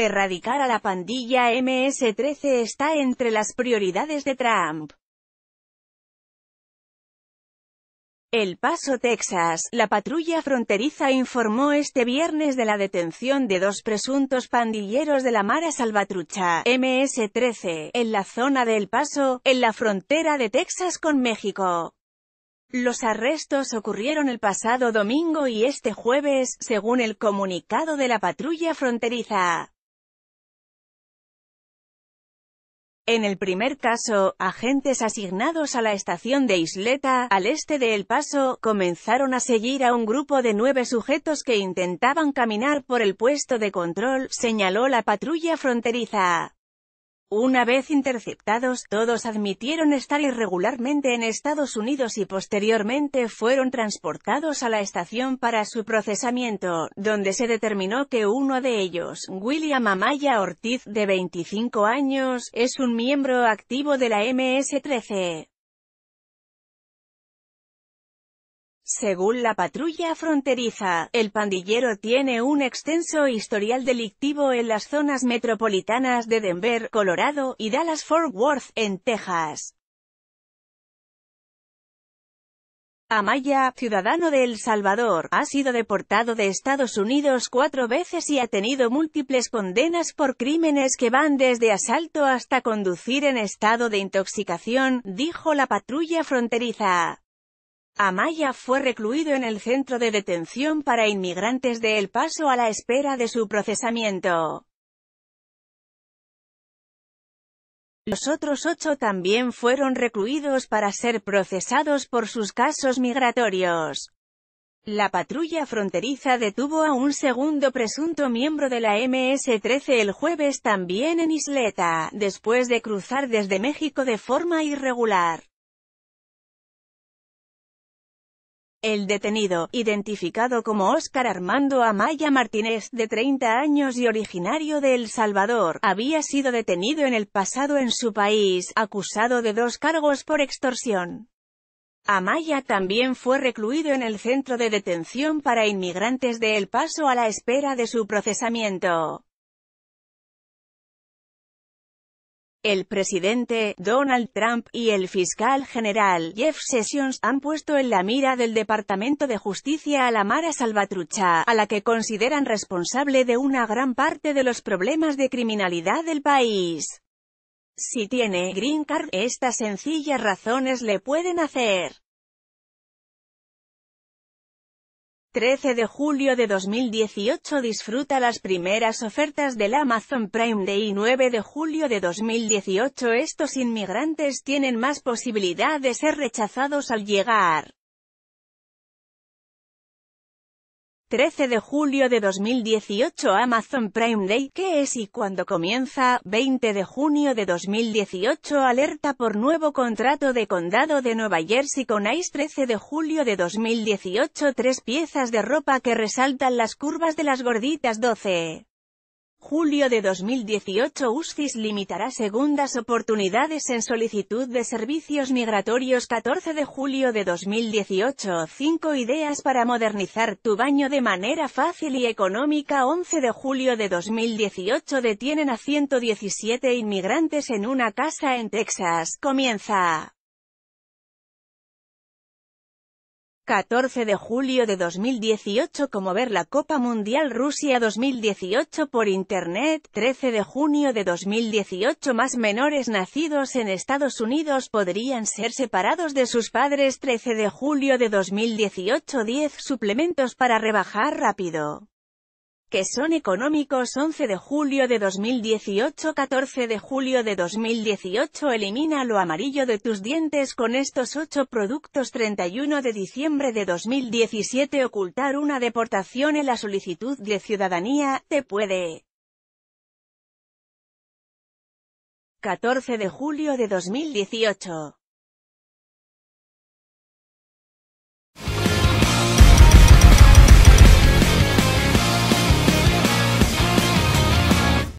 Erradicar a la pandilla MS-13 está entre las prioridades de Trump. El Paso, Texas, la patrulla fronteriza informó este viernes de la detención de dos presuntos pandilleros de la Mara Salvatrucha, MS-13, en la zona de El Paso, en la frontera de Texas con México. Los arrestos ocurrieron el pasado domingo y este jueves, según el comunicado de la patrulla fronteriza. En el primer caso, agentes asignados a la estación de Isleta, al este de El Paso, comenzaron a seguir a un grupo de nueve sujetos que intentaban caminar por el puesto de control, señaló la patrulla fronteriza. Una vez interceptados, todos admitieron estar irregularmente en Estados Unidos y posteriormente fueron transportados a la estación para su procesamiento, donde se determinó que uno de ellos, William Amaya Ortiz, de 25 años, es un miembro activo de la MS-13. Según la patrulla fronteriza, el pandillero tiene un extenso historial delictivo en las zonas metropolitanas de Denver, Colorado, y Dallas-Fort Worth, en Texas. Amaya, ciudadano de El Salvador, ha sido deportado de Estados Unidos cuatro veces y ha tenido múltiples condenas por crímenes que van desde asalto hasta conducir en estado de intoxicación, dijo la patrulla fronteriza. Amaya fue recluido en el centro de detención para inmigrantes de El Paso a la espera de su procesamiento. Los otros ocho también fueron recluidos para ser procesados por sus casos migratorios. La patrulla fronteriza detuvo a un segundo presunto miembro de la MS-13 el jueves también en Isleta, después de cruzar desde México de forma irregular. El detenido, identificado como Óscar Armando Amaya Martínez, de 30 años y originario de El Salvador, había sido detenido en el pasado en su país, acusado de dos cargos por extorsión. Amaya también fue recluido en el centro de detención para inmigrantes de El Paso a la espera de su procesamiento. El presidente, Donald Trump, y el fiscal general, Jeff Sessions, han puesto en la mira del Departamento de Justicia a la Mara Salvatrucha, a la que consideran responsable de una gran parte de los problemas de criminalidad del país. Si tiene green card, estas sencillas razones le pueden hacer 13 de julio de 2018 Disfruta las primeras ofertas del Amazon Prime Day 9 de julio de 2018 Estos inmigrantes tienen más posibilidad de ser rechazados al llegar. 13 de julio de 2018 Amazon Prime Day, ¿qué es y cuándo comienza? 20 de junio de 2018 Alerta por nuevo contrato de condado de Nueva Jersey con ICE 13 de julio de 2018 Tres piezas de ropa que resaltan las curvas de las gorditas 12. Julio de 2018 USCIS limitará segundas oportunidades en solicitud de servicios migratorios 14 de julio de 2018 5 ideas para modernizar tu baño de manera fácil y económica 11 de julio de 2018 detienen a 117 inmigrantes en una casa en Texas, comienza. 14 de julio de 2018 como ver la Copa Mundial Rusia 2018 por Internet, 13 de junio de 2018 más menores nacidos en Estados Unidos podrían ser separados de sus padres 13 de julio de 2018 10 suplementos para rebajar rápido que son económicos 11 de julio de 2018 14 de julio de 2018 Elimina lo amarillo de tus dientes con estos 8 productos 31 de diciembre de 2017 Ocultar una deportación en la solicitud de ciudadanía, te puede 14 de julio de 2018